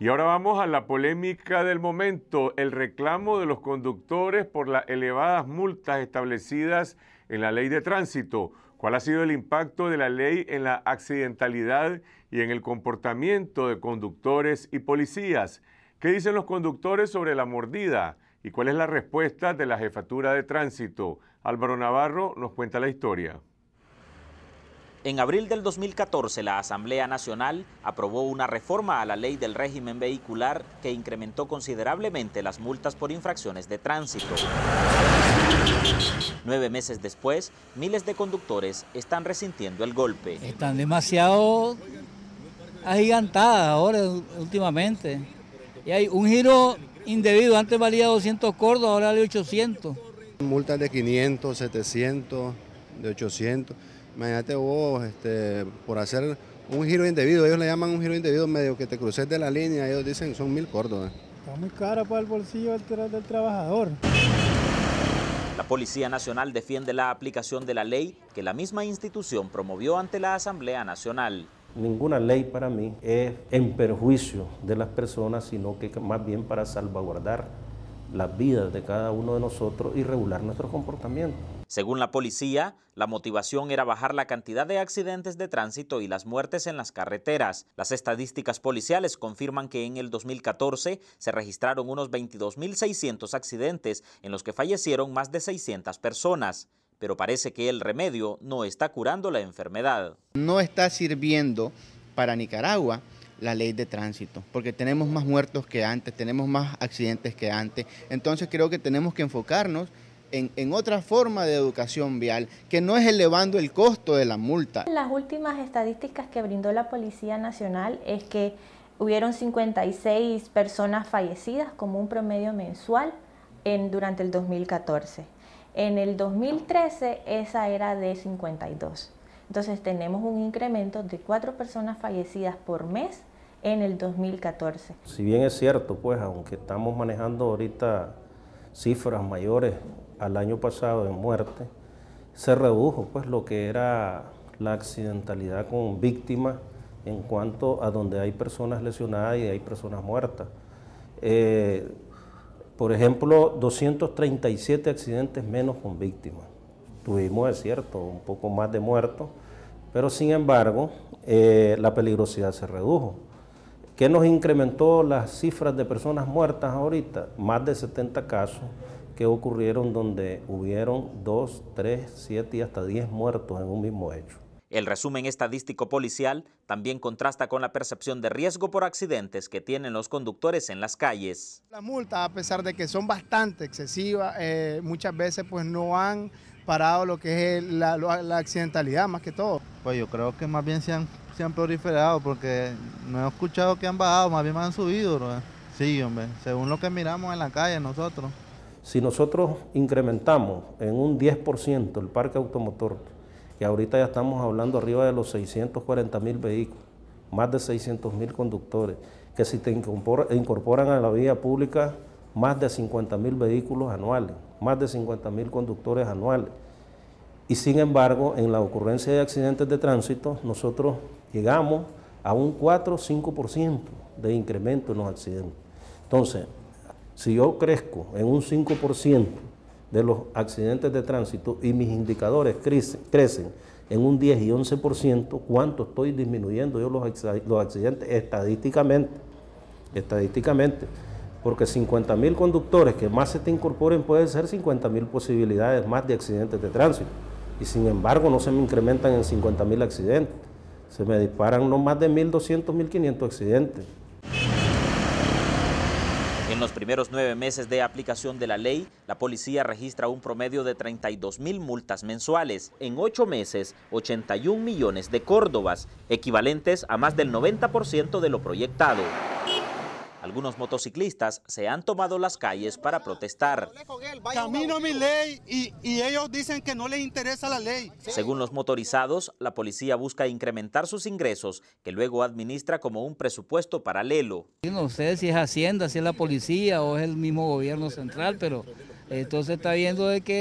Y ahora vamos a la polémica del momento, el reclamo de los conductores por las elevadas multas establecidas en la ley de tránsito. ¿Cuál ha sido el impacto de la ley en la accidentalidad y en el comportamiento de conductores y policías? ¿Qué dicen los conductores sobre la mordida? ¿Y cuál es la respuesta de la jefatura de tránsito? Álvaro Navarro nos cuenta la historia. En abril del 2014, la Asamblea Nacional aprobó una reforma a la ley del régimen vehicular que incrementó considerablemente las multas por infracciones de tránsito. Nueve meses después, miles de conductores están resintiendo el golpe. Están demasiado agigantadas ahora últimamente. Y hay un giro indebido, antes valía 200 cordos, ahora vale 800. Multas de 500, 700, de 800 Imagínate vos, este, por hacer un giro indebido, ellos le llaman un giro indebido medio que te cruces de la línea, ellos dicen son mil córdobas. Está muy cara para el bolsillo del, del trabajador. La Policía Nacional defiende la aplicación de la ley que la misma institución promovió ante la Asamblea Nacional. Ninguna ley para mí es en perjuicio de las personas, sino que más bien para salvaguardar las vidas de cada uno de nosotros y regular nuestro comportamiento. Según la policía, la motivación era bajar la cantidad de accidentes de tránsito y las muertes en las carreteras. Las estadísticas policiales confirman que en el 2014 se registraron unos 22.600 accidentes en los que fallecieron más de 600 personas. Pero parece que el remedio no está curando la enfermedad. No está sirviendo para Nicaragua la ley de tránsito, porque tenemos más muertos que antes, tenemos más accidentes que antes. Entonces creo que tenemos que enfocarnos en, otra forma de educación vial, que no es elevando el costo de la multa. Las últimas estadísticas que brindó la Policía Nacional es que hubieron 56 personas fallecidas como un promedio mensual durante el 2014. En el 2013 esa era de 52. Entonces tenemos un incremento de cuatro personas fallecidas por mes en el 2014. Si bien es cierto, pues aunque estamos manejando ahorita cifras mayores al año pasado de muerte, se redujo pues lo que era la accidentalidad con víctimas en cuanto a donde hay personas lesionadas y hay personas muertas. Eh, por ejemplo, 237 accidentes menos con víctimas. Tuvimos, es cierto, un poco más de muertos, pero sin embargo, eh, la peligrosidad se redujo. ¿Qué nos incrementó las cifras de personas muertas ahorita? Más de 70 casos que ocurrieron donde hubieron 2, 3, 7 y hasta 10 muertos en un mismo hecho. El resumen estadístico policial también contrasta con la percepción de riesgo por accidentes que tienen los conductores en las calles. Las multas, a pesar de que son bastante excesivas, eh, muchas veces pues no han parado lo que es la, la accidentalidad más que todo. Pues yo creo que más bien se han se han proliferado porque no he escuchado que han bajado, más bien han subido. Sí, hombre, según lo que miramos en la calle nosotros. Si nosotros incrementamos en un 10% el parque automotor, que ahorita ya estamos hablando arriba de los 640 mil vehículos, más de 600 mil conductores, que si te incorporan a la vía pública más de 50 mil vehículos anuales, más de 50 mil conductores anuales. Y sin embargo, en la ocurrencia de accidentes de tránsito, nosotros llegamos a un 4 o 5% de incremento en los accidentes. Entonces, si yo crezco en un 5% de los accidentes de tránsito y mis indicadores crecen, en un 10 y 11%, ¿cuánto estoy disminuyendo yo los, los accidentes estadísticamente? Estadísticamente, porque 50.000 conductores que más se te incorporen pueden ser 50.000 posibilidades más de accidentes de tránsito y sin embargo no se me incrementan en 50.000 accidentes. Se me disparan no más de 1.200, 1.500 accidentes. En los primeros nueve meses de aplicación de la ley, la policía registra un promedio de 32 mil multas mensuales. En ocho meses, 81 millones de córdobas, equivalentes a más del 90% de lo proyectado algunos motociclistas se han tomado las calles para protestar. Camino mi ley y, ellos dicen que no les interesa la ley. Según los motorizados, la policía busca incrementar sus ingresos, que luego administra como un presupuesto paralelo. No sé si es Hacienda, si es la policía o es el mismo gobierno central, pero eh, entonces está viendo de que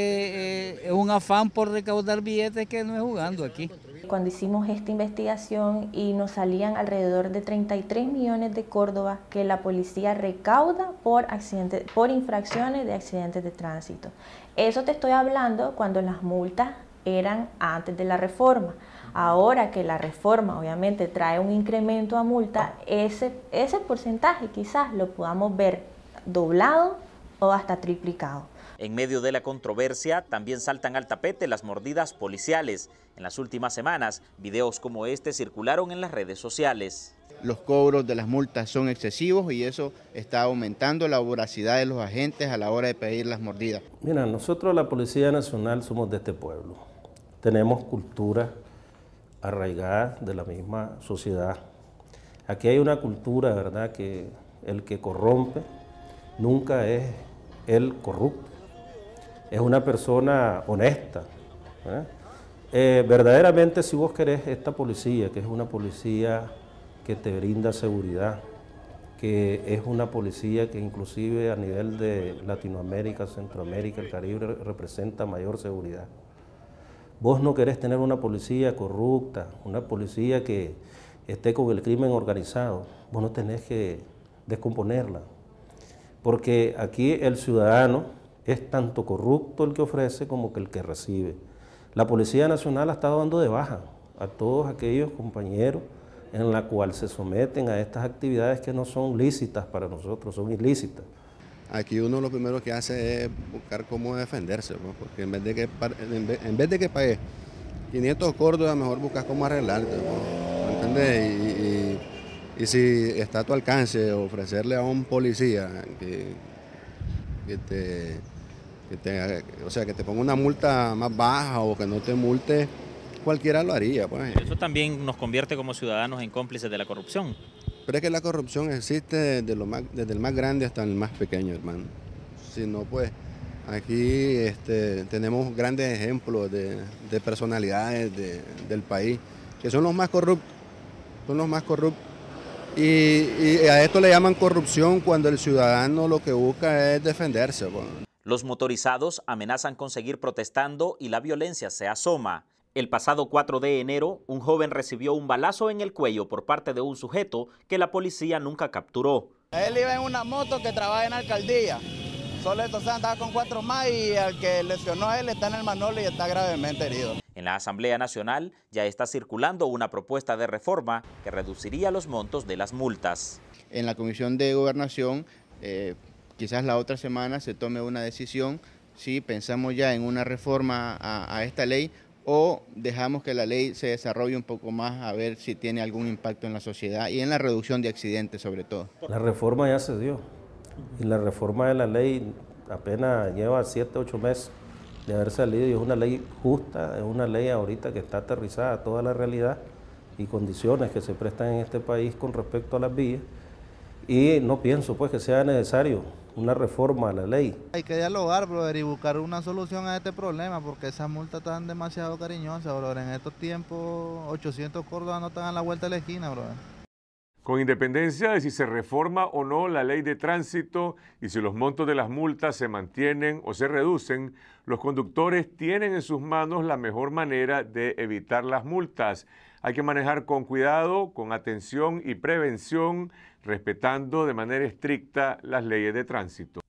eh, es un afán por recaudar billetes que no es jugando aquí. Cuando hicimos esta investigación y nos salían alrededor de 33 millones de Córdoba que la policía recauda por, accidentes, por infracciones de accidentes de tránsito. Eso te estoy hablando cuando las multas eran antes de la reforma. Ahora que la reforma obviamente trae un incremento a multa, ese, ese porcentaje quizás lo podamos ver doblado o hasta triplicado. En medio de la controversia, también saltan al tapete las mordidas policiales. En las últimas semanas, videos como este circularon en las redes sociales. Los cobros de las multas son excesivos y eso está aumentando la voracidad de los agentes a la hora de pedir las mordidas. Mira, nosotros la Policía Nacional somos de este pueblo. Tenemos cultura arraigada de la misma sociedad. Aquí hay una cultura, ¿verdad?, que el que corrompe nunca es el corrupto es una persona honesta. ¿eh? Eh, verdaderamente, si vos querés esta policía, que es una policía que te brinda seguridad, que es una policía que inclusive a nivel de Latinoamérica, Centroamérica, el Caribe representa mayor seguridad. Vos no querés tener una policía corrupta, una policía que esté con el crimen organizado. Vos no tenés que descomponerla. Porque aquí el ciudadano es tanto corrupto el que ofrece como que el que recibe. La Policía Nacional ha estado dando de baja a todos aquellos compañeros en la cual se someten a estas actividades que no son lícitas para nosotros, son ilícitas. Aquí uno lo primero que hace es buscar cómo defenderse, porque en vez de que en vez de que pague 500 córdobas, mejor buscas cómo arreglarte, Y, si está a tu alcance ofrecerle a un policía que te que o sea, que te ponga una multa más baja o que no te multe, cualquiera lo haría. Pues. Eso también nos convierte como ciudadanos en cómplices de la corrupción. Pero es que la corrupción existe desde, el más grande hasta el más pequeño, hermano. Si no, pues aquí este, tenemos grandes ejemplos de, personalidades del país, que son los más corruptos, son los más corruptos. Y, a esto le llaman corrupción cuando el ciudadano lo que busca es defenderse. Pues. Los motorizados amenazan con seguir protestando y la violencia se asoma. El pasado 4 de enero, un joven recibió un balazo en el cuello por parte de un sujeto que la policía nunca capturó. Él iba en una moto que trabaja en alcaldía. Solo se andaba con cuatro más y al que lesionó a él está en el manolo y está gravemente herido. En la Asamblea Nacional ya está circulando una propuesta de reforma que reduciría los montos de las multas. En la Comisión de Gobernación eh, quizás la otra semana se tome una decisión si pensamos ya en una reforma a, esta ley o dejamos que la ley se desarrolle un poco más a ver si tiene algún impacto en la sociedad y en la reducción de accidentes sobre todo. La reforma ya se dio y la reforma de la ley apenas lleva 7, 8 meses de haber salido y es una ley justa, es una ley ahorita que está aterrizada a toda la realidad y condiciones que se prestan en este país con respecto a las vías y no pienso pues que sea necesario una reforma a la ley. Hay que dialogar, brother, y buscar una solución a este problema, porque esas multas están demasiado cariñosas, brother. En estos tiempos, 800 córdobas no están a la vuelta de la esquina, brother con independencia de si se reforma o no la ley de tránsito y si los montos de las multas se mantienen o se reducen, los conductores tienen en sus manos la mejor manera de evitar las multas. Hay que manejar con cuidado, con atención y prevención, respetando de manera estricta las leyes de tránsito.